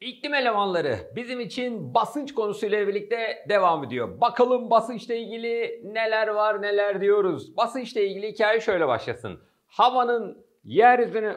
İklim elemanları bizim için basınç konusuyla birlikte devam ediyor. Bakalım basınçla ilgili neler var neler diyoruz. Basınçla ilgili hikaye şöyle başlasın. Havanın yeryüzüne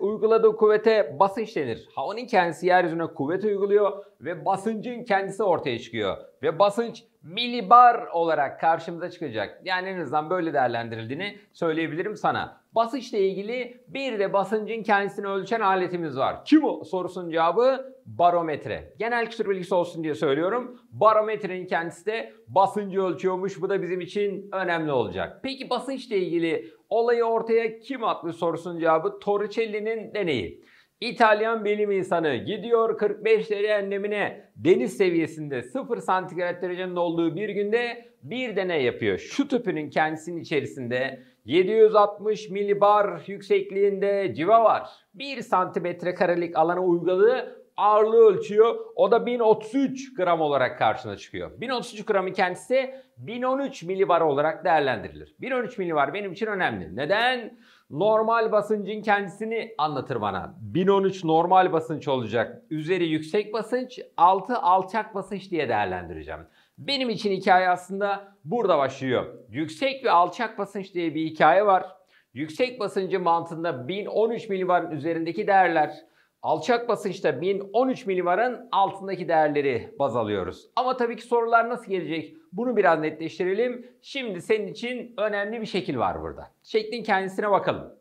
uyguladığı kuvvete basınç denir. Havanın kendisi yeryüzüne kuvvet uyguluyor ve basıncın kendisi ortaya çıkıyor. Ve basınç milibar olarak karşımıza çıkacak. Yani en azından böyle değerlendirildiğini söyleyebilirim sana. Basınçla ilgili bir de basıncın kendisini ölçen aletimiz var. Kim o sorusunun cevabı barometre. Genel kültür bilgisi olsun diye söylüyorum. Barometrenin kendisi de basıncı ölçüyormuş. Bu da bizim için önemli olacak. Peki basınçla ilgili olayı ortaya kim atmış sorusunun cevabı Torricelli'nin deneyi. İtalyan bilim insanı gidiyor 45 derece enlemine deniz seviyesinde 0 santigrat derecenin olduğu bir günde bir deney yapıyor. Şu tüpünün kendisinin içerisinde 760 milibar yüksekliğinde civa var. 1 santimetre karelik alana uyguladığı ağırlığı ölçüyor. O da 1033 gram olarak karşına çıkıyor. 1033 gramı kendisi 1013 milibar olarak değerlendirilir. 1013 milibar benim için önemli. Neden? normal basıncın kendisini anlatır bana. 1013 normal basınç olacak. Üzeri yüksek basınç, altı alçak basınç diye değerlendireceğim. Benim için hikaye aslında burada başlıyor. Yüksek ve alçak basınç diye bir hikaye var. Yüksek basıncı mantığında 1013 milibarın üzerindeki değerler, alçak basınçta 1013 milibarın altındaki değerleri baz alıyoruz. Ama tabii ki sorular nasıl gelecek? Bunu biraz netleştirelim. Şimdi senin için önemli bir şekil var burada. Şeklin kendisine bakalım.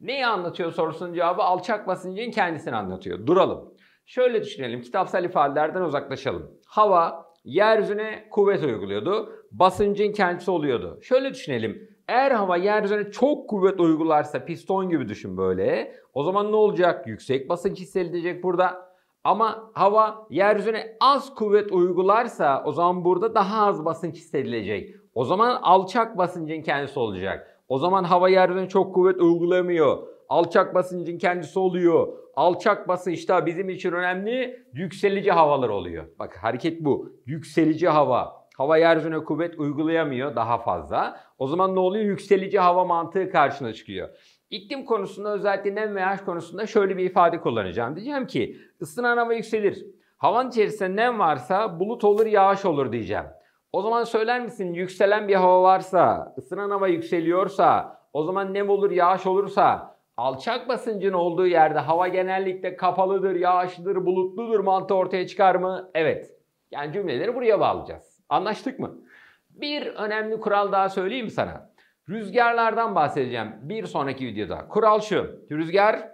Neyi anlatıyor sorusunun cevabı alçak basıncın kendisini anlatıyor. Duralım. Şöyle düşünelim. Kitapsal ifadelerden uzaklaşalım. Hava yeryüzüne kuvvet uyguluyordu. Basıncın kendisi oluyordu. Şöyle düşünelim. Eğer hava yeryüzüne çok kuvvet uygularsa piston gibi düşün böyle. O zaman ne olacak? Yüksek basınç hissedilecek burada. Ama hava yeryüzüne az kuvvet uygularsa o zaman burada daha az basınç hissedilecek. O zaman alçak basıncın kendisi olacak. O zaman hava yeryüzüne çok kuvvet uygulamıyor. Alçak basıncın kendisi oluyor. Alçak basınçta bizim için önemli yükselici havalar oluyor. Bak hareket bu. Yükselici hava. Hava yeryüzüne kuvvet uygulayamıyor daha fazla. O zaman ne oluyor? Yükselici hava mantığı karşına çıkıyor. İklim konusunda özellikle nem ve yağış konusunda şöyle bir ifade kullanacağım. Diyeceğim ki ısınan hava yükselir. Havanın içerisinde nem varsa bulut olur yağış olur diyeceğim. O zaman söyler misin yükselen bir hava varsa, ısınan hava yükseliyorsa, o zaman nem olur yağış olursa alçak basıncın olduğu yerde hava genellikle kapalıdır, yağışlıdır, bulutludur mantığı ortaya çıkar mı? Evet. Yani cümleleri buraya bağlayacağız. Anlaştık mı? Bir önemli kural daha söyleyeyim sana. Rüzgarlardan bahsedeceğim bir sonraki videoda. Kural şu. Rüzgar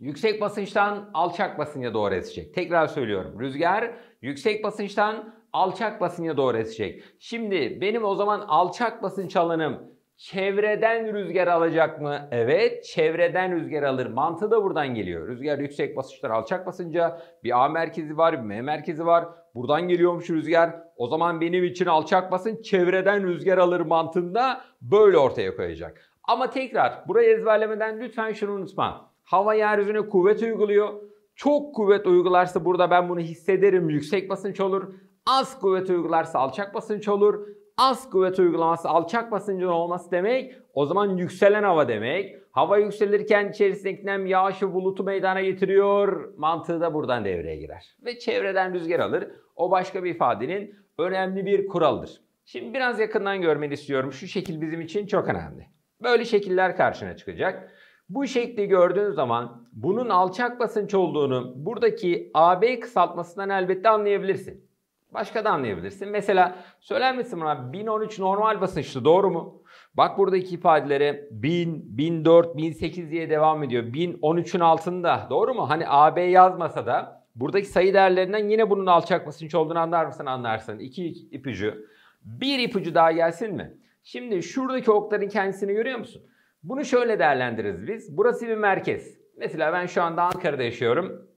yüksek basınçtan alçak basınca doğru esecek. Tekrar söylüyorum. Rüzgar yüksek basınçtan alçak basınca doğru esecek. Şimdi benim o zaman alçak basınç alanım Çevreden rüzgar alacak mı? Evet, çevreden rüzgar alır. Mantığı da buradan geliyor. Rüzgar yüksek basınçlar alçak basınca bir A merkezi var, bir M merkezi var. Buradan geliyormuş rüzgar. O zaman benim için alçak basınç çevreden rüzgar alır mantığında böyle ortaya koyacak. Ama tekrar burayı ezberlemeden lütfen şunu unutma. Hava yeryüzüne kuvvet uyguluyor. Çok kuvvet uygularsa burada ben bunu hissederim yüksek basınç olur. Az kuvvet uygularsa alçak basınç olur az kuvvet uygulaması alçak basıncın olması demek o zaman yükselen hava demek. Hava yükselirken içerisindeki nem yağışı bulutu meydana getiriyor. Mantığı da buradan devreye girer. Ve çevreden rüzgar alır. O başka bir ifadenin önemli bir kuralıdır. Şimdi biraz yakından görmeni istiyorum. Şu şekil bizim için çok önemli. Böyle şekiller karşına çıkacak. Bu şekli gördüğünüz zaman bunun alçak basınç olduğunu buradaki AB kısaltmasından elbette anlayabilirsin. Başka da anlayabilirsin. Mesela söyler misin bana 1013 normal basınçlı doğru mu? Bak buradaki ifadelere 1000, 1004, 1008 diye devam ediyor. 1013'ün altında doğru mu? Hani AB yazmasa da buradaki sayı değerlerinden yine bunun alçak basınç olduğunu anlar mısın anlarsın. İki ipucu. Bir ipucu daha gelsin mi? Şimdi şuradaki okların kendisini görüyor musun? Bunu şöyle değerlendiririz biz. Burası bir merkez. Mesela ben şu anda Ankara'da yaşıyorum.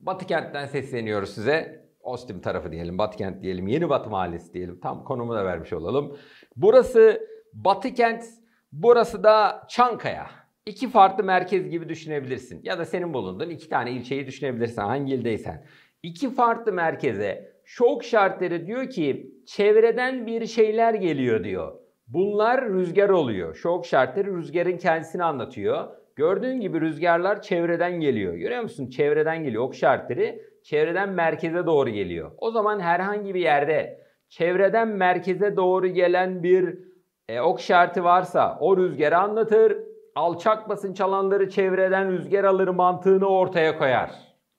Batı kentten sesleniyoruz size. Ostim tarafı diyelim, Batı Kent diyelim, Yeni Batı Mahallesi diyelim. Tam konumu da vermiş olalım. Burası Batı Kent, burası da Çankaya. İki farklı merkez gibi düşünebilirsin. Ya da senin bulunduğun iki tane ilçeyi düşünebilirsin hangi ildeysen. İki farklı merkeze şok şartları diyor ki çevreden bir şeyler geliyor diyor. Bunlar rüzgar oluyor. Şok şartları rüzgarın kendisini anlatıyor. Gördüğün gibi rüzgarlar çevreden geliyor. Görüyor musun? Çevreden geliyor. Ok şartları çevreden merkeze doğru geliyor. O zaman herhangi bir yerde çevreden merkeze doğru gelen bir e, ok şartı varsa o rüzgarı anlatır. Alçak basınç alanları çevreden rüzgar alır mantığını ortaya koyar.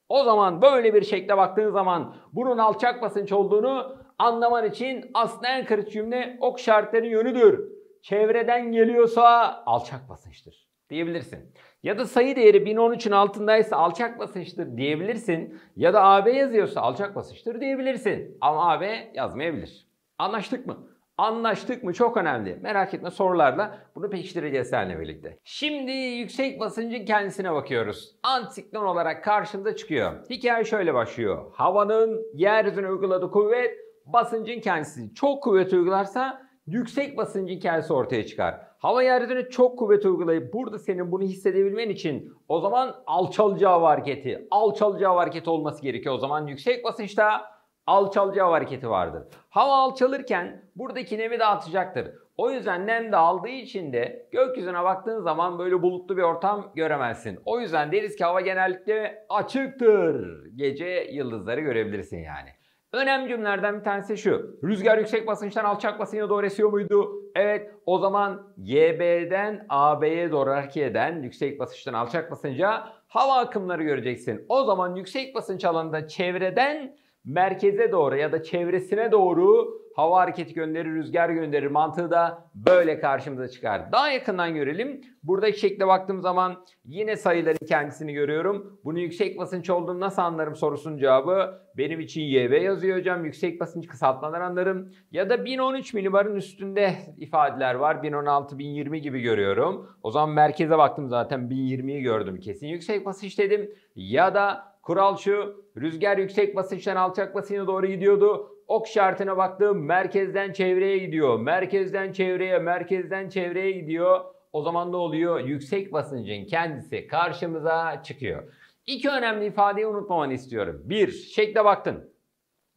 O zaman böyle bir şekle baktığın zaman bunun alçak basınç olduğunu anlaman için aslında en kritik cümle ok şartlarının yönüdür. Çevreden geliyorsa alçak basınçtır diyebilirsin. Ya da sayı değeri 1013'ün altındaysa alçak basınçtır diyebilirsin. Ya da AB yazıyorsa alçak basınçtır diyebilirsin. Ama AB yazmayabilir. Anlaştık mı? Anlaştık mı? Çok önemli. Merak etme sorularla bunu pekiştireceğiz seninle birlikte. Şimdi yüksek basıncın kendisine bakıyoruz. Antiklon olarak karşımıza çıkıyor. Hikaye şöyle başlıyor. Havanın yeryüzüne uyguladığı kuvvet basıncın kendisi. Çok kuvvet uygularsa yüksek basıncın kendisi ortaya çıkar. Hava yeryüzüne çok kuvvet uygulayıp burada senin bunu hissedebilmen için o zaman alçalıcı hareketi, alçalıcı hava hareketi olması gerekiyor. O zaman yüksek basınçta alçalıcı hava hareketi vardır. Hava alçalırken buradaki nemi dağıtacaktır. O yüzden nem de aldığı için de gökyüzüne baktığın zaman böyle bulutlu bir ortam göremezsin. O yüzden deriz ki hava genellikle açıktır. Gece yıldızları görebilirsin yani. Önemli cümlelerden bir tanesi şu. Rüzgar yüksek basınçtan alçak basınca doğru esiyor muydu? Evet o zaman YB'den AB'ye doğru hareket eden yüksek basınçtan alçak basınca hava akımları göreceksin. O zaman yüksek basınç alanında çevreden merkeze doğru ya da çevresine doğru hava hareketi gönderir, rüzgar gönderir mantığı da böyle karşımıza çıkar. Daha yakından görelim. Buradaki şekle baktığım zaman yine sayıların kendisini görüyorum. Bunu yüksek basınç olduğunu nasıl anlarım sorusunun cevabı benim için YB yazıyor hocam. Yüksek basınç kısaltmalar anlarım. Ya da 1013 milibarın üstünde ifadeler var. 1016, 1020 gibi görüyorum. O zaman merkeze baktım zaten 1020'yi gördüm. Kesin yüksek basınç dedim. Ya da kural şu rüzgar yüksek basınçtan alçak basınca doğru gidiyordu ok şartına baktığım merkezden çevreye gidiyor. Merkezden çevreye, merkezden çevreye gidiyor. O zaman ne oluyor? Yüksek basıncın kendisi karşımıza çıkıyor. İki önemli ifadeyi unutmaman istiyorum. Bir, şekle baktın.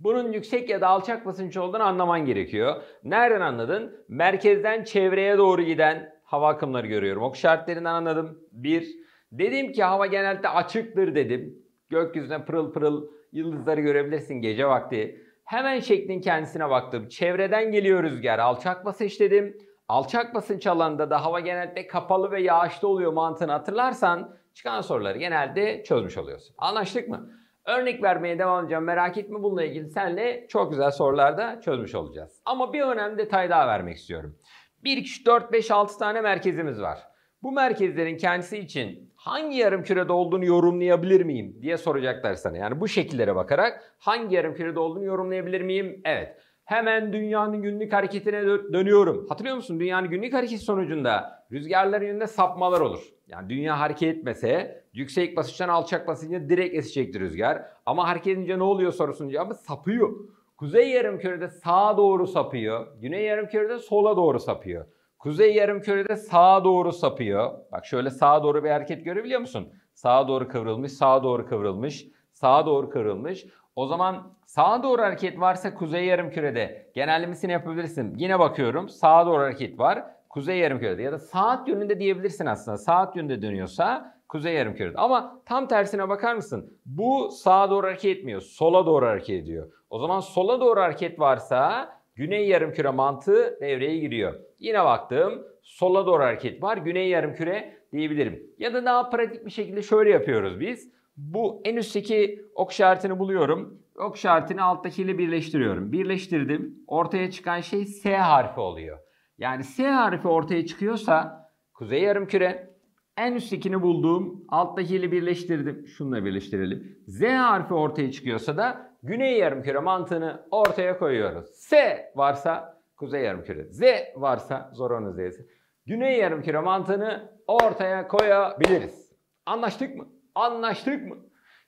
Bunun yüksek ya da alçak basınç olduğunu anlaman gerekiyor. Nereden anladın? Merkezden çevreye doğru giden hava akımları görüyorum. Ok şartlarından anladım. Bir, dedim ki hava genelde açıktır dedim. Gökyüzüne pırıl pırıl yıldızları görebilirsin gece vakti. Hemen şeklin kendisine baktım. Çevreden geliyor rüzgar. Alçak basınç dedim. Alçak basınç alanında da hava genelde kapalı ve yağışlı oluyor mantığını hatırlarsan çıkan soruları genelde çözmüş oluyorsun. Anlaştık mı? Örnek vermeye devam edeceğim. Merak etme bununla ilgili senle çok güzel sorular da çözmüş olacağız. Ama bir önemli detay daha vermek istiyorum. 1, 2, 3, 4, 5, 6 tane merkezimiz var. Bu merkezlerin kendisi için hangi yarım kürede olduğunu yorumlayabilir miyim diye soracaklar sana. Yani bu şekillere bakarak hangi yarım kürede olduğunu yorumlayabilir miyim? Evet. Hemen dünyanın günlük hareketine dö- dönüyorum. Hatırlıyor musun? Dünyanın günlük hareketi sonucunda rüzgarların yönünde sapmalar olur. Yani dünya hareket etmese yüksek basınçtan alçak basınca direkt esecektir rüzgar. Ama hareket edince ne oluyor sorusunun cevabı sapıyor. Kuzey yarım kürede sağa doğru sapıyor. Güney yarım kürede sola doğru sapıyor. Kuzey yarımkürede sağa doğru sapıyor. Bak şöyle sağa doğru bir hareket görebiliyor musun? Sağa doğru kıvrılmış, sağa doğru kıvrılmış, sağa doğru kıvrılmış. O zaman sağa doğru hareket varsa kuzey yarımkürede genellemesini yapabilirsin. Yine bakıyorum sağa doğru hareket var. Kuzey yarımkürede ya da saat yönünde diyebilirsin aslında. Saat yönünde dönüyorsa kuzey yarımkürede. Ama tam tersine bakar mısın? Bu sağa doğru hareket etmiyor. Sola doğru hareket ediyor. O zaman sola doğru hareket varsa güney yarımküre mantığı devreye giriyor. Yine baktım sola doğru hareket var. Güney yarım küre diyebilirim. Ya da daha pratik bir şekilde şöyle yapıyoruz biz. Bu en üstteki ok işaretini buluyorum. Ok işaretini alttakiyle birleştiriyorum. Birleştirdim. Ortaya çıkan şey S harfi oluyor. Yani S harfi ortaya çıkıyorsa kuzey yarım küre en üsttekini bulduğum alttakiyle birleştirdim. Şununla birleştirelim. Z harfi ortaya çıkıyorsa da güney yarım küre mantığını ortaya koyuyoruz. S varsa kuzey yarımküre Z varsa Zorano Z'si. Güney yarımküre mantığını ortaya koyabiliriz. Anlaştık mı? Anlaştık mı?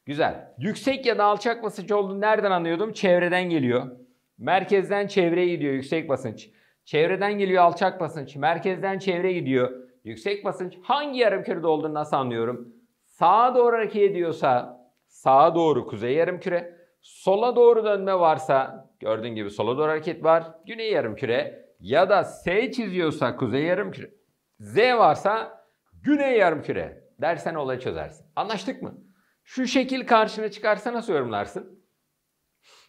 Güzel. Yüksek ya da alçak basınç olduğunu nereden anlıyordum? Çevreden geliyor. Merkezden çevreye gidiyor yüksek basınç. Çevreden geliyor alçak basınç. Merkezden çevreye gidiyor yüksek basınç. Hangi yarımkürede olduğunu nasıl anlıyorum? Sağa doğru hareket ediyorsa sağa doğru kuzey yarımküre. Sola doğru dönme varsa gördüğün gibi sola doğru hareket var. Güney yarım küre ya da S çiziyorsa kuzey yarım küre. Z varsa güney yarım küre dersen olayı çözersin. Anlaştık mı? Şu şekil karşına çıkarsa nasıl yorumlarsın?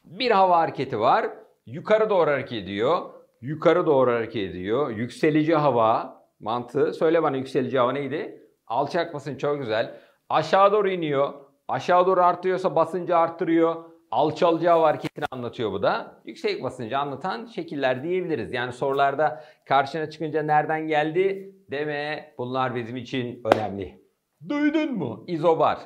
Bir hava hareketi var. Yukarı doğru hareket ediyor. Yukarı doğru hareket ediyor. Yükselici hava mantığı. Söyle bana yükselici hava neydi? Alçak basınç çok güzel. Aşağı doğru iniyor. Aşağı doğru artıyorsa basıncı arttırıyor alçalacağı hareketini anlatıyor bu da. Yüksek basıncı anlatan şekiller diyebiliriz. Yani sorularda karşına çıkınca nereden geldi deme. Bunlar bizim için önemli. Duydun mu? İzobar.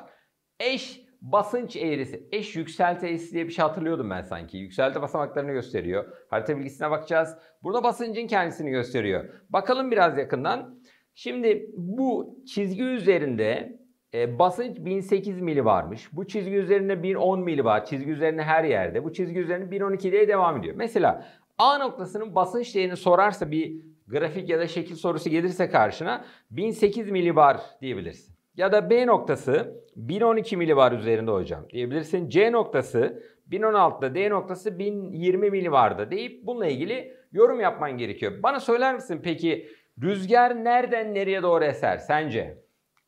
Eş basınç eğrisi. Eş yükselti eğrisi diye bir şey hatırlıyordum ben sanki. Yükselti basamaklarını gösteriyor. Harita bilgisine bakacağız. Burada basıncın kendisini gösteriyor. Bakalım biraz yakından. Şimdi bu çizgi üzerinde e, basınç 1008 mili varmış. Bu çizgi üzerinde 1010 mili var. Çizgi üzerinde her yerde. Bu çizgi üzerinde 1012 diye devam ediyor. Mesela A noktasının basınç değerini sorarsa bir grafik ya da şekil sorusu gelirse karşına 1008 milibar diyebilirsin. Ya da B noktası 1012 milibar üzerinde hocam diyebilirsin. C noktası 1016'da D noktası 1020 milibarda deyip bununla ilgili yorum yapman gerekiyor. Bana söyler misin peki rüzgar nereden nereye doğru eser sence?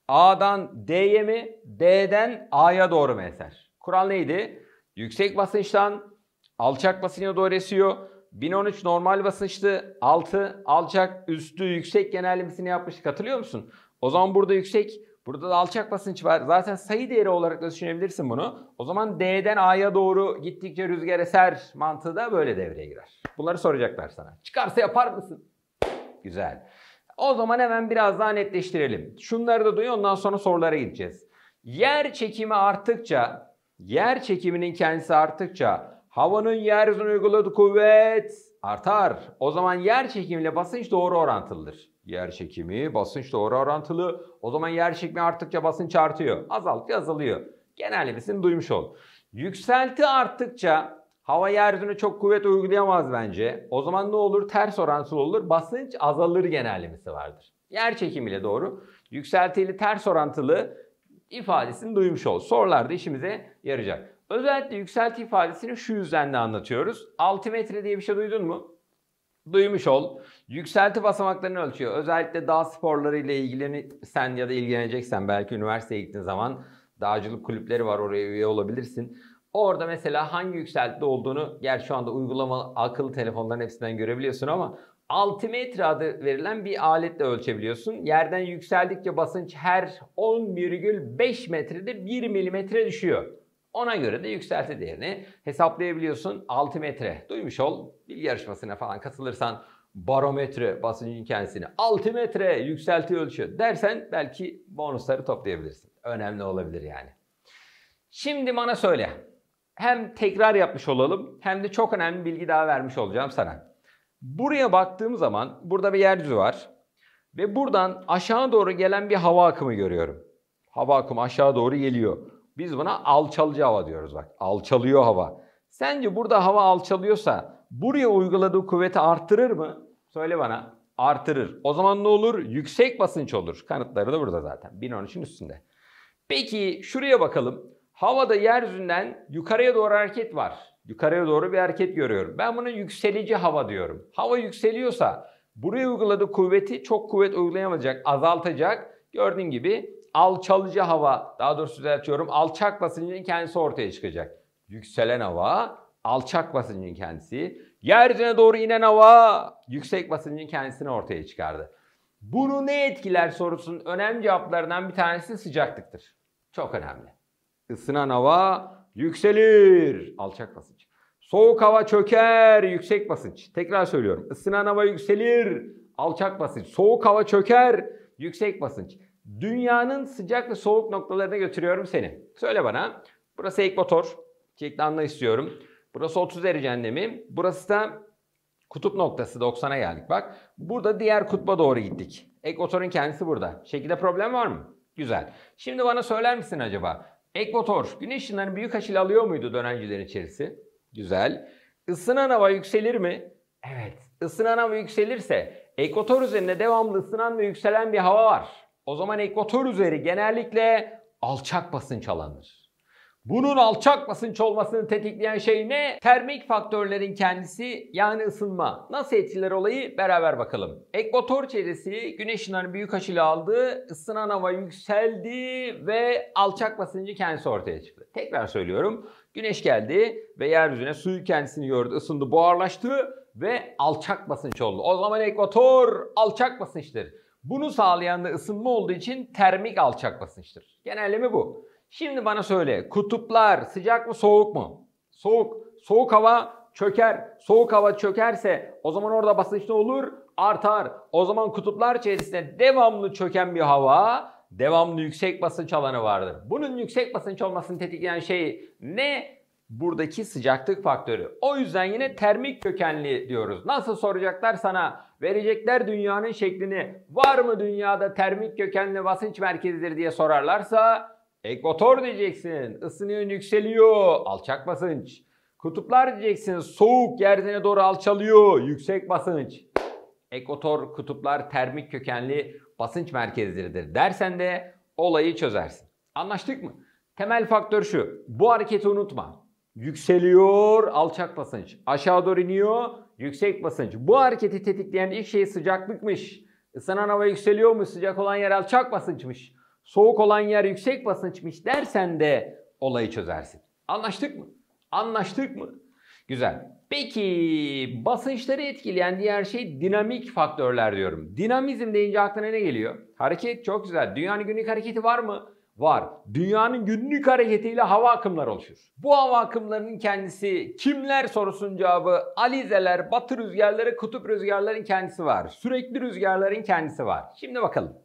A'dan D'ye mi, D'den A'ya doğru mu eser? Kural neydi? Yüksek basınçtan alçak basınca doğru esiyor. 1013 normal basınçtı, 6 alçak, üstü yüksek genellemesini yapmıştık. Hatırlıyor musun? O zaman burada yüksek, burada da alçak basınç var. Zaten sayı değeri olarak da düşünebilirsin bunu. O zaman D'den A'ya doğru gittikçe rüzgar eser mantığı da böyle devreye girer. Bunları soracaklar sana. Çıkarsa yapar mısın? Güzel. O zaman hemen biraz daha netleştirelim. Şunları da duyun ondan sonra sorulara gideceğiz. Yer çekimi arttıkça, yer çekiminin kendisi arttıkça havanın yeryüzüne uyguladığı kuvvet artar. O zaman yer çekimiyle basınç doğru orantılıdır. Yer çekimi, basınç doğru orantılı. O zaman yer çekimi arttıkça basınç artıyor. Azaldıkça azalıyor. Genellemesini duymuş ol. Yükselti arttıkça Hava yeryüzüne çok kuvvet uygulayamaz bence. O zaman ne olur? Ters orantılı olur. Basınç azalır genellemesi vardır. Yer çekimiyle doğru. Yükseltili ters orantılı ifadesini duymuş ol. Sorularda işimize yarayacak. Özellikle yükselti ifadesini şu yüzden de anlatıyoruz. Altimetre diye bir şey duydun mu? Duymuş ol. Yükselti basamaklarını ölçüyor. Özellikle dağ sporlarıyla ilgilenirsen ya da ilgileneceksen belki üniversiteye gittiğin zaman dağcılık kulüpleri var oraya üye olabilirsin. Orada mesela hangi yükseltide olduğunu gerçi şu anda uygulama akıllı telefonların hepsinden görebiliyorsun ama altimetre adı verilen bir aletle ölçebiliyorsun. Yerden yükseldikçe basınç her 10,5 metrede 1 milimetre düşüyor. Ona göre de yükselti değerini hesaplayabiliyorsun. Altimetre. Duymuş ol. Bilgi yarışmasına falan katılırsan barometre basıncın kendisini altimetre yükselti ölçüyor dersen belki bonusları toplayabilirsin. Önemli olabilir yani. Şimdi bana söyle hem tekrar yapmış olalım hem de çok önemli bilgi daha vermiş olacağım sana. Buraya baktığım zaman burada bir yeryüzü var ve buradan aşağı doğru gelen bir hava akımı görüyorum. Hava akımı aşağı doğru geliyor. Biz buna alçalıcı hava diyoruz bak. Alçalıyor hava. Sence burada hava alçalıyorsa buraya uyguladığı kuvveti arttırır mı? Söyle bana. Artırır. O zaman ne olur? Yüksek basınç olur. Kanıtları da burada zaten. 1013'ün üstünde. Peki şuraya bakalım. Havada yeryüzünden yukarıya doğru hareket var. Yukarıya doğru bir hareket görüyorum. Ben buna yükselici hava diyorum. Hava yükseliyorsa buraya uyguladığı kuvveti çok kuvvet uygulayamayacak, azaltacak. Gördüğün gibi alçalıcı hava, daha doğrusu düzeltiyorum, alçak basıncın kendisi ortaya çıkacak. Yükselen hava, alçak basıncın kendisi. Yeryüzüne doğru inen hava, yüksek basıncın kendisini ortaya çıkardı. Bunu ne etkiler sorusunun önemli cevaplarından bir tanesi sıcaklıktır. Çok önemli. Isınan hava yükselir. Alçak basınç. Soğuk hava çöker. Yüksek basınç. Tekrar söylüyorum. Isınan hava yükselir. Alçak basınç. Soğuk hava çöker. Yüksek basınç. Dünyanın sıcak ve soğuk noktalarına götürüyorum seni. Söyle bana. Burası ekvator. Çekli anla istiyorum. Burası 30 derece enlemi. Burası da kutup noktası 90'a geldik bak. Burada diğer kutba doğru gittik. Ekvatorun kendisi burada. Şekilde problem var mı? Güzel. Şimdi bana söyler misin acaba? Ekvator, motor. Güneş ışınlarını büyük açıyla alıyor muydu dönencilerin içerisi? Güzel. Isınan hava yükselir mi? Evet. Isınan hava yükselirse ekvator üzerinde devamlı ısınan ve yükselen bir hava var. O zaman ekvator üzeri genellikle alçak basınç alanıdır. Bunun alçak basınç olmasını tetikleyen şey ne? Termik faktörlerin kendisi yani ısınma. Nasıl etkiler olayı beraber bakalım. Ekvator çevresi güneşin ışınlarını hani büyük açıyla aldı. Isınan hava yükseldi ve alçak basıncı kendisi ortaya çıktı. Tekrar söylüyorum. Güneş geldi ve yeryüzüne suyu kendisini gördü, ısındı, buharlaştı ve alçak basınç oldu. O zaman ekvator alçak basınçtır. Bunu sağlayan da ısınma olduğu için termik alçak basınçtır. Genelleme bu. Şimdi bana söyle kutuplar sıcak mı soğuk mu? Soğuk. Soğuk hava çöker. Soğuk hava çökerse o zaman orada basınç ne olur? Artar. O zaman kutuplar içerisinde devamlı çöken bir hava devamlı yüksek basınç alanı vardır. Bunun yüksek basınç olmasını tetikleyen şey ne? Buradaki sıcaklık faktörü. O yüzden yine termik kökenli diyoruz. Nasıl soracaklar sana? Verecekler dünyanın şeklini. Var mı dünyada termik kökenli basınç merkezidir diye sorarlarsa Ekvator diyeceksin. Isınıyor, yükseliyor. Alçak basınç. Kutuplar diyeceksin. Soğuk yeryüzüne doğru alçalıyor. Yüksek basınç. Ekvator, kutuplar termik kökenli basınç merkezleridir dersen de olayı çözersin. Anlaştık mı? Temel faktör şu. Bu hareketi unutma. Yükseliyor alçak basınç. Aşağı doğru iniyor yüksek basınç. Bu hareketi tetikleyen ilk şey sıcaklıkmış. Isınan hava yükseliyor mu? Sıcak olan yer alçak basınçmış soğuk olan yer yüksek basınçmış dersen de olayı çözersin. Anlaştık mı? Anlaştık mı? Güzel. Peki basınçları etkileyen diğer şey dinamik faktörler diyorum. Dinamizm deyince aklına ne geliyor? Hareket çok güzel. Dünyanın günlük hareketi var mı? Var. Dünyanın günlük hareketiyle hava akımları oluşur. Bu hava akımlarının kendisi kimler sorusunun cevabı alizeler, batı rüzgarları, kutup rüzgarların kendisi var. Sürekli rüzgarların kendisi var. Şimdi bakalım.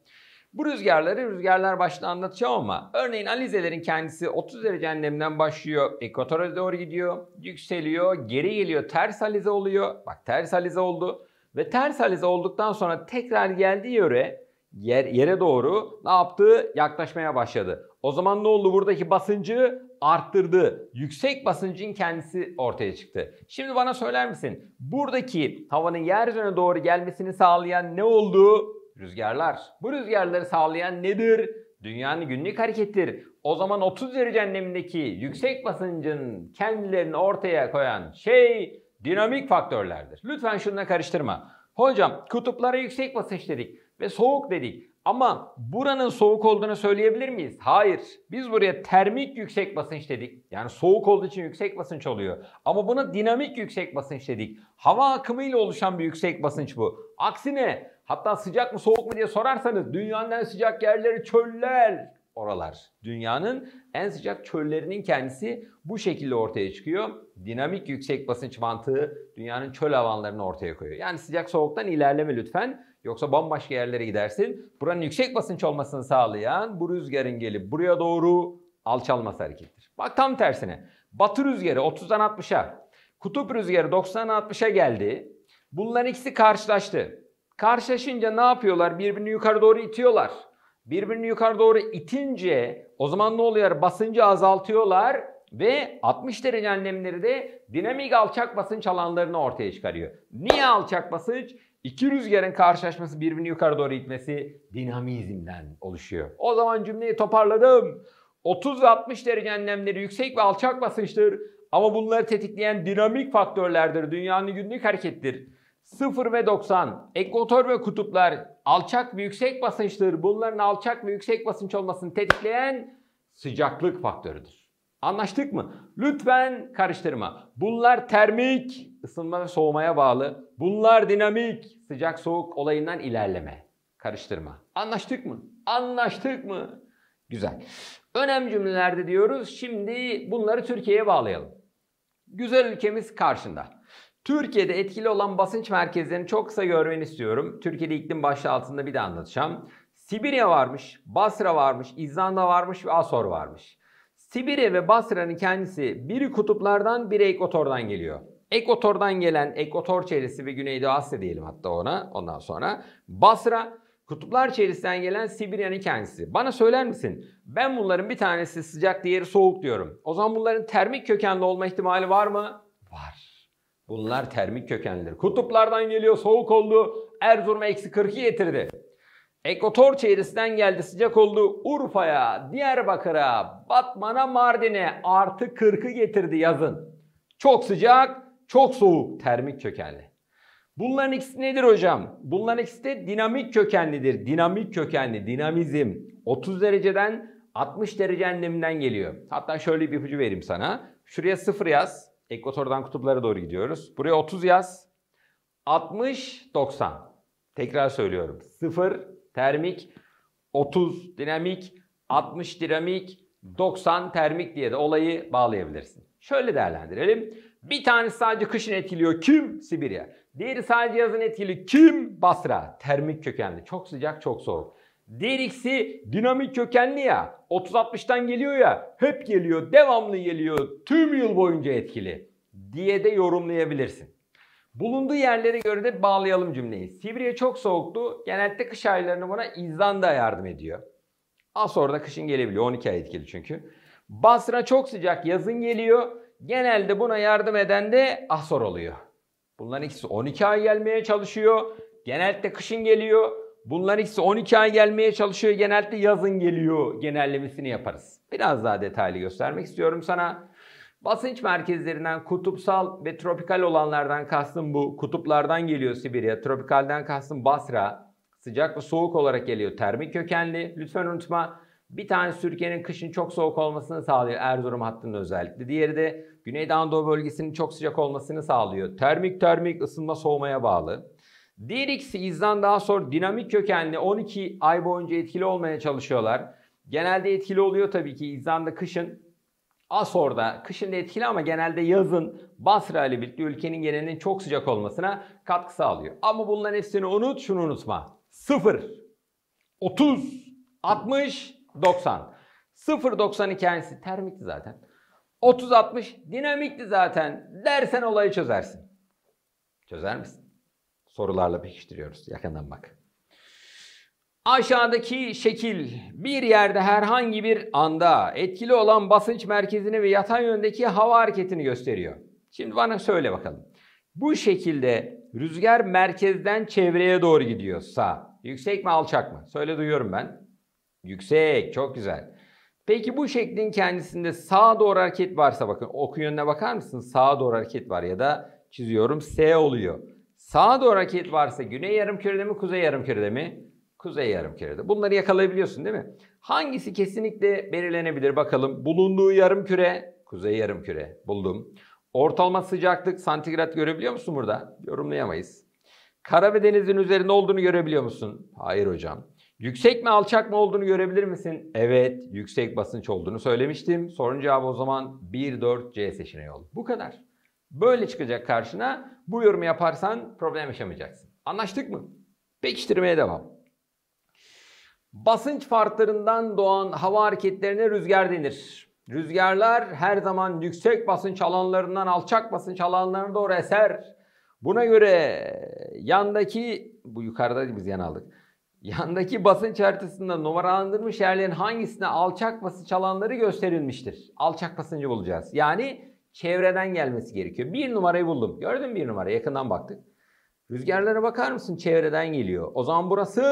Bu rüzgarları rüzgarlar başta anlatacağım ama örneğin alizelerin kendisi 30 derece enlemden başlıyor, ekvatora doğru gidiyor, yükseliyor, geri geliyor, ters alize oluyor. Bak ters alize oldu ve ters alize olduktan sonra tekrar geldiği yöre yer, yere doğru ne yaptı? Yaklaşmaya başladı. O zaman ne oldu? Buradaki basıncı arttırdı. Yüksek basıncın kendisi ortaya çıktı. Şimdi bana söyler misin? Buradaki havanın yeryüzüne doğru gelmesini sağlayan ne oldu? Rüzgarlar. Bu rüzgarları sağlayan nedir? Dünyanın günlük harekettir. O zaman 30 derece enlemindeki yüksek basıncın kendilerini ortaya koyan şey dinamik faktörlerdir. Lütfen şununla karıştırma. Hocam kutuplara yüksek basınç dedik ve soğuk dedik. Ama buranın soğuk olduğunu söyleyebilir miyiz? Hayır. Biz buraya termik yüksek basınç dedik. Yani soğuk olduğu için yüksek basınç oluyor. Ama buna dinamik yüksek basınç dedik. Hava akımıyla oluşan bir yüksek basınç bu. Aksine Hatta sıcak mı soğuk mu diye sorarsanız dünyanın en sıcak yerleri çöller oralar. Dünyanın en sıcak çöllerinin kendisi bu şekilde ortaya çıkıyor. Dinamik yüksek basınç mantığı dünyanın çöl havanlarını ortaya koyuyor. Yani sıcak soğuktan ilerleme lütfen. Yoksa bambaşka yerlere gidersin. Buranın yüksek basınç olmasını sağlayan bu rüzgarın gelip buraya doğru alçalması hareketidir. Bak tam tersine. Batı rüzgarı 30'dan 60'a, kutup rüzgarı 90'dan 60'a geldi. Bunların ikisi karşılaştı. Karşılaşınca ne yapıyorlar? Birbirini yukarı doğru itiyorlar. Birbirini yukarı doğru itince o zaman ne oluyor? Basıncı azaltıyorlar ve 60 derece enlemleri de dinamik alçak basınç alanlarını ortaya çıkarıyor. Niye alçak basınç? İki rüzgarın karşılaşması birbirini yukarı doğru itmesi dinamizmden oluşuyor. O zaman cümleyi toparladım. 30 ve 60 derece enlemleri yüksek ve alçak basınçtır. Ama bunları tetikleyen dinamik faktörlerdir. Dünyanın günlük harekettir. 0 ve 90, ekvator ve kutuplar, alçak ve yüksek basınçları bunların alçak ve yüksek basınç olmasını tetikleyen sıcaklık faktörüdür. Anlaştık mı? Lütfen karıştırma. Bunlar termik, ısınma ve soğumaya bağlı. Bunlar dinamik, sıcak soğuk olayından ilerleme. Karıştırma. Anlaştık mı? Anlaştık mı? Güzel. Önem cümlelerde diyoruz. Şimdi bunları Türkiye'ye bağlayalım. Güzel ülkemiz karşında. Türkiye'de etkili olan basınç merkezlerini çok kısa görmeni istiyorum. Türkiye'de iklim başlığı altında bir de anlatacağım. Sibirya varmış, Basra varmış, İzlanda varmış ve Asor varmış. Sibirya ve Basra'nın kendisi biri kutuplardan biri ekvatordan geliyor. Ekvatordan gelen ekvator çevresi ve Güneydoğu Asya diyelim hatta ona ondan sonra. Basra kutuplar çevresinden gelen Sibirya'nın kendisi. Bana söyler misin? Ben bunların bir tanesi sıcak diğeri soğuk diyorum. O zaman bunların termik kökenli olma ihtimali var mı? Var. Bunlar termik kökenlidir. Kutuplardan geliyor soğuk oldu. Erzurum'a eksi 40'ı getirdi. Ekvator çeyresinden geldi sıcak oldu. Urfa'ya, Diyarbakır'a, Batman'a, Mardin'e artı 40'ı getirdi yazın. Çok sıcak, çok soğuk termik kökenli. Bunların ikisi nedir hocam? Bunların ikisi de dinamik kökenlidir. Dinamik kökenli, dinamizm. 30 dereceden 60 derece enleminden geliyor. Hatta şöyle bir ipucu vereyim sana. Şuraya 0 yaz. Ekvatordan kutuplara doğru gidiyoruz. Buraya 30 yaz. 60, 90. Tekrar söylüyorum. 0 termik, 30 dinamik, 60 dinamik, 90 termik diye de olayı bağlayabilirsin. Şöyle değerlendirelim. Bir tanesi sadece kışın etkiliyor. Kim? Sibirya. Diğeri sadece yazın etkili. Kim? Basra. Termik kökenli. Çok sıcak, çok soğuk. Diğer dinamik kökenli ya. 30-60'tan geliyor ya. Hep geliyor, devamlı geliyor. Tüm yıl boyunca etkili diye de yorumlayabilirsin. Bulunduğu yerlere göre de bağlayalım cümleyi. Sivriye çok soğuktu. Genellikle kış aylarını buna İzlanda yardım ediyor. da kışın gelebiliyor. 12 ay etkili çünkü. Basra çok sıcak yazın geliyor. Genelde buna yardım eden de Asor oluyor. Bunların ikisi 12 ay gelmeye çalışıyor. Genellikle kışın geliyor. Bunlar ikisi 12 ay gelmeye çalışıyor. Genelde yazın geliyor genellemesini yaparız. Biraz daha detaylı göstermek istiyorum sana. Basınç merkezlerinden kutupsal ve tropikal olanlardan kastım bu. Kutuplardan geliyor Sibirya. Tropikalden kastım Basra. Sıcak ve soğuk olarak geliyor. Termik kökenli. Lütfen unutma. Bir tanesi Türkiye'nin kışın çok soğuk olmasını sağlıyor Erzurum hattının özellikle. Diğeri de Güneydoğu Anadolu bölgesinin çok sıcak olmasını sağlıyor. Termik termik ısınma soğumaya bağlı. Diğer ikisi izden daha sonra dinamik kökenli 12 ay boyunca etkili olmaya çalışıyorlar. Genelde etkili oluyor tabii ki İzlanda kışın Asor'da kışın da etkili ama genelde yazın Basra ile birlikte ülkenin genelinin çok sıcak olmasına katkı sağlıyor. Ama bunların hepsini unut şunu unutma. 0, 30, 60, 90. 0, 90 hikayesi termikti zaten. 30, 60 dinamikti zaten. Dersen olayı çözersin. Çözer misin? sorularla pekiştiriyoruz. Yakından bak. Aşağıdaki şekil bir yerde herhangi bir anda etkili olan basınç merkezini ve yatay yöndeki hava hareketini gösteriyor. Şimdi bana söyle bakalım. Bu şekilde rüzgar merkezden çevreye doğru gidiyorsa yüksek mi alçak mı? Söyle duyuyorum ben. Yüksek çok güzel. Peki bu şeklin kendisinde sağa doğru hareket varsa bakın oku yönüne bakar mısın? Sağa doğru hareket var ya da çiziyorum S oluyor. Sağa doğru hareket varsa güney yarım yarımkürede mi, kuzey yarım yarımkürede mi? Kuzey yarım kürede Bunları yakalayabiliyorsun değil mi? Hangisi kesinlikle belirlenebilir bakalım. Bulunduğu yarım küre kuzey yarım küre buldum. Ortalama sıcaklık santigrat görebiliyor musun burada? Yorumlayamayız. Kara ve denizin üzerinde olduğunu görebiliyor musun? Hayır hocam. Yüksek mi alçak mı olduğunu görebilir misin? Evet, yüksek basınç olduğunu söylemiştim. Sorun cevabı o zaman 1-4 C seçeneği oldu. Bu kadar. Böyle çıkacak karşına. Bu yorumu yaparsan problem yaşamayacaksın. Anlaştık mı? Pekiştirmeye devam. Basınç farklarından doğan hava hareketlerine rüzgar denir. Rüzgarlar her zaman yüksek basınç alanlarından alçak basınç alanlarına doğru eser. Buna göre yandaki, bu yukarıda biz yan aldık. Yandaki basınç haritasında numaralandırmış yerlerin hangisine alçak basınç alanları gösterilmiştir? Alçak basıncı bulacağız. Yani çevreden gelmesi gerekiyor. Bir numarayı buldum. Gördün mü bir numara? Yakından baktık. Rüzgarlara bakar mısın? Çevreden geliyor. O zaman burası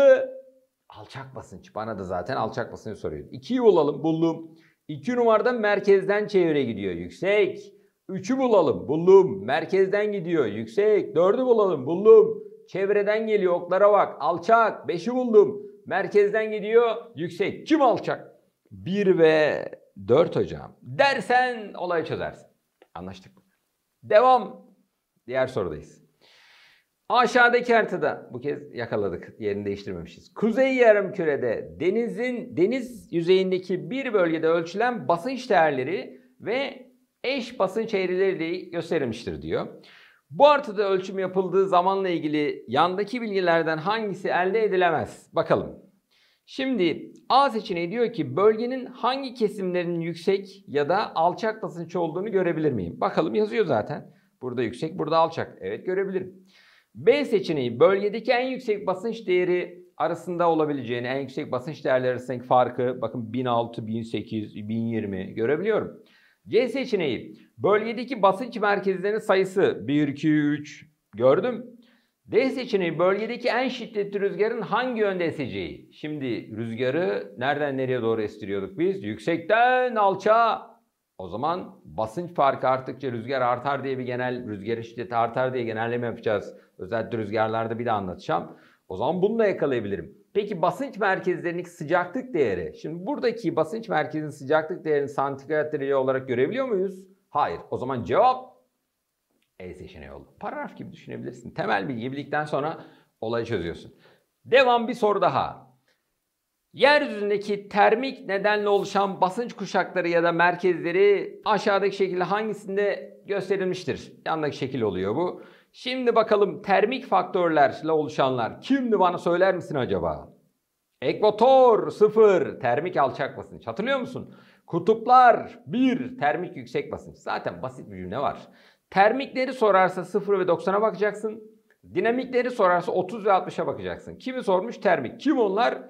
alçak basınç. Bana da zaten alçak basınç soruyor. İkiyi bulalım. Buldum. İki numarada merkezden çevre gidiyor. Yüksek. Üçü bulalım. Buldum. Merkezden gidiyor. Yüksek. Dördü bulalım. Buldum. Çevreden geliyor. Oklara bak. Alçak. Beşi buldum. Merkezden gidiyor. Yüksek. Kim alçak? Bir ve dört hocam. Dersen olayı çözersin. Anlaştık mı? Devam. Diğer sorudayız. Aşağıdaki haritada bu kez yakaladık. Yerini değiştirmemişiz. Kuzey yarım kürede denizin deniz yüzeyindeki bir bölgede ölçülen basınç değerleri ve eş basınç eğrileriyle gösterilmiştir diyor. Bu artıda ölçüm yapıldığı zamanla ilgili yandaki bilgilerden hangisi elde edilemez? Bakalım. Şimdi A seçeneği diyor ki bölgenin hangi kesimlerinin yüksek ya da alçak basınç olduğunu görebilir miyim? Bakalım yazıyor zaten. Burada yüksek, burada alçak. Evet görebilirim. B seçeneği bölgedeki en yüksek basınç değeri arasında olabileceğini, en yüksek basınç değerleri arasındaki farkı bakın 1006, 1008, 1020 görebiliyorum. C seçeneği bölgedeki basınç merkezlerinin sayısı 1, 2, 3 gördüm. D seçeneği bölgedeki en şiddetli rüzgarın hangi yönde eseceği? Şimdi rüzgarı nereden nereye doğru estiriyorduk biz? Yüksekten alça. O zaman basınç farkı arttıkça rüzgar artar diye bir genel rüzgar şiddeti artar diye genelleme yapacağız. Özellikle rüzgarlarda bir de anlatacağım. O zaman bunu da yakalayabilirim. Peki basınç merkezlerinin sıcaklık değeri. Şimdi buradaki basınç merkezinin sıcaklık değerini santigrat derece olarak görebiliyor muyuz? Hayır. O zaman cevap e seçeneği oldu. Paragraf gibi düşünebilirsin. Temel bilgi bildikten sonra olayı çözüyorsun. Devam bir soru daha. Yeryüzündeki termik nedenle oluşan basınç kuşakları ya da merkezleri aşağıdaki şekilde hangisinde gösterilmiştir? Yandaki şekil oluyor bu. Şimdi bakalım termik faktörlerle oluşanlar kimdi bana söyler misin acaba? Ekvator 0 termik alçak basınç hatırlıyor musun? Kutuplar 1 termik yüksek basınç. Zaten basit bir cümle var. Termikleri sorarsa 0 ve 90'a bakacaksın. Dinamikleri sorarsa 30 ve 60'a bakacaksın. Kimi sormuş? Termik. Kim onlar?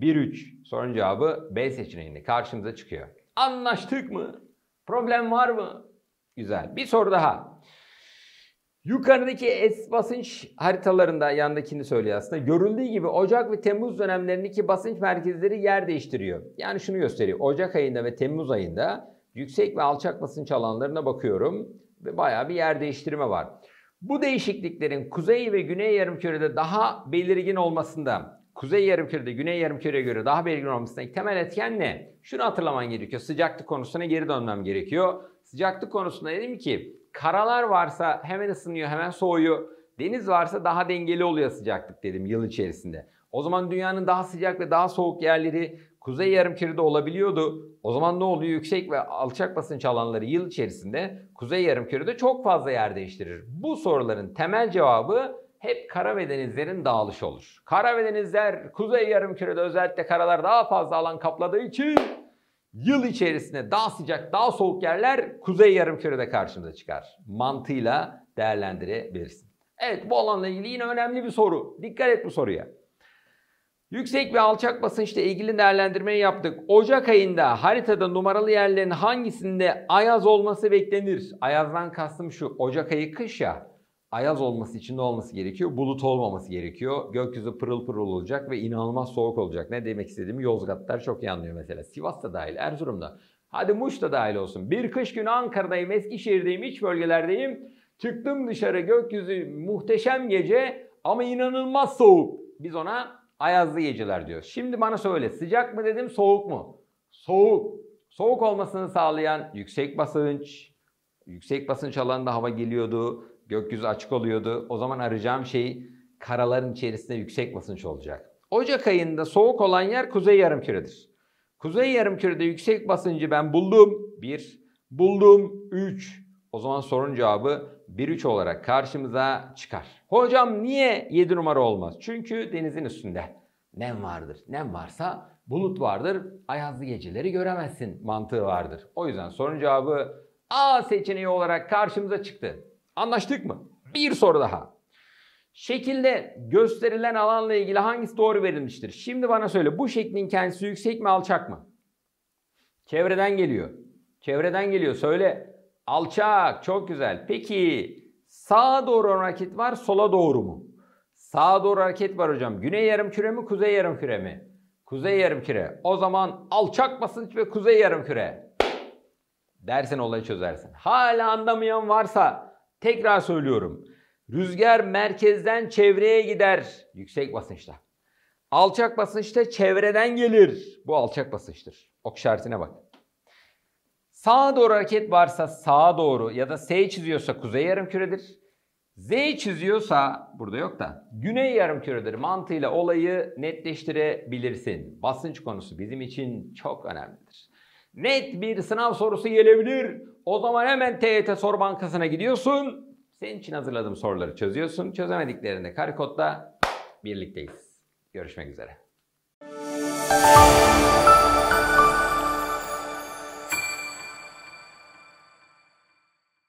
1-3. Sorun cevabı B seçeneğinde karşımıza çıkıyor. Anlaştık mı? Problem var mı? Güzel. Bir soru daha. Yukarıdaki es basınç haritalarında yandakini söylüyor aslında. Görüldüğü gibi Ocak ve Temmuz dönemlerindeki basınç merkezleri yer değiştiriyor. Yani şunu gösteriyor. Ocak ayında ve Temmuz ayında yüksek ve alçak basınç alanlarına bakıyorum bayağı bir yer değiştirme var. Bu değişikliklerin kuzey ve güney yarımkürede daha belirgin olmasında, kuzey yarımkürede güney yarımküreye göre daha belirgin olmasındaki temel etken ne? Şunu hatırlaman gerekiyor. Sıcaklık konusuna geri dönmem gerekiyor. Sıcaklık konusunda dedim ki karalar varsa hemen ısınıyor, hemen soğuyor. Deniz varsa daha dengeli oluyor sıcaklık dedim yıl içerisinde. O zaman dünyanın daha sıcak ve daha soğuk yerleri Kuzey yarımkürede olabiliyordu. O zaman ne oluyor? Yüksek ve alçak basınç alanları yıl içerisinde kuzey yarımkürede çok fazla yer değiştirir. Bu soruların temel cevabı hep kara ve denizlerin dağılışı olur. Kara ve denizler kuzey yarımkürede özellikle karalar daha fazla alan kapladığı için yıl içerisinde daha sıcak, daha soğuk yerler kuzey yarımkürede karşımıza çıkar. Mantığıyla değerlendirebilirsin. Evet bu alanla ilgili yine önemli bir soru. Dikkat et bu soruya. Yüksek ve alçak basınçla ilgili değerlendirmeyi yaptık. Ocak ayında haritada numaralı yerlerin hangisinde ayaz olması beklenir? Ayazdan kastım şu. Ocak ayı kış ya. Ayaz olması için ne olması gerekiyor? Bulut olmaması gerekiyor. Gökyüzü pırıl pırıl olacak ve inanılmaz soğuk olacak. Ne demek istediğimi Yozgatlar çok iyi anlıyor mesela. Sivas da dahil, Erzurum'da. Hadi Muş da dahil olsun. Bir kış günü Ankara'dayım, Eskişehir'deyim, iç bölgelerdeyim. Çıktım dışarı gökyüzü muhteşem gece ama inanılmaz soğuk. Biz ona Ayazlı geceler diyor. Şimdi bana söyle sıcak mı dedim soğuk mu? Soğuk. Soğuk olmasını sağlayan yüksek basınç. Yüksek basınç alanında hava geliyordu. Gökyüzü açık oluyordu. O zaman arayacağım şey karaların içerisinde yüksek basınç olacak. Ocak ayında soğuk olan yer kuzey yarımküredir. Kuzey yarımkürede yüksek basıncı ben buldum. bir, Buldum. üç. O zaman sorun cevabı 1-3 olarak karşımıza çıkar. Hocam niye 7 numara olmaz? Çünkü denizin üstünde nem vardır. Nem varsa bulut vardır. Ayazlı geceleri göremezsin mantığı vardır. O yüzden sorun cevabı A seçeneği olarak karşımıza çıktı. Anlaştık mı? Bir soru daha. Şekilde gösterilen alanla ilgili hangisi doğru verilmiştir? Şimdi bana söyle bu şeklin kendisi yüksek mi alçak mı? Çevreden geliyor. Çevreden geliyor söyle. Alçak. Çok güzel. Peki sağa doğru hareket var sola doğru mu? Sağa doğru hareket var hocam. Güney yarım küre mi kuzey yarım küre mi? Kuzey yarım küre. O zaman alçak basınç ve kuzey yarım küre. Dersen olayı çözersin. Hala anlamayan varsa tekrar söylüyorum. Rüzgar merkezden çevreye gider. Yüksek basınçta. Alçak basınçta çevreden gelir. Bu alçak basınçtır. Ok işaretine bak. Sağa doğru hareket varsa sağa doğru ya da S çiziyorsa kuzey yarım küredir. Z çiziyorsa burada yok da güney yarım yarımküredir mantığıyla olayı netleştirebilirsin. Basınç konusu bizim için çok önemlidir. Net bir sınav sorusu gelebilir. O zaman hemen TYT Soru Bankası'na gidiyorsun. Senin için hazırladığım soruları çözüyorsun. Çözemediklerinde Karikot'ta birlikteyiz. Görüşmek üzere.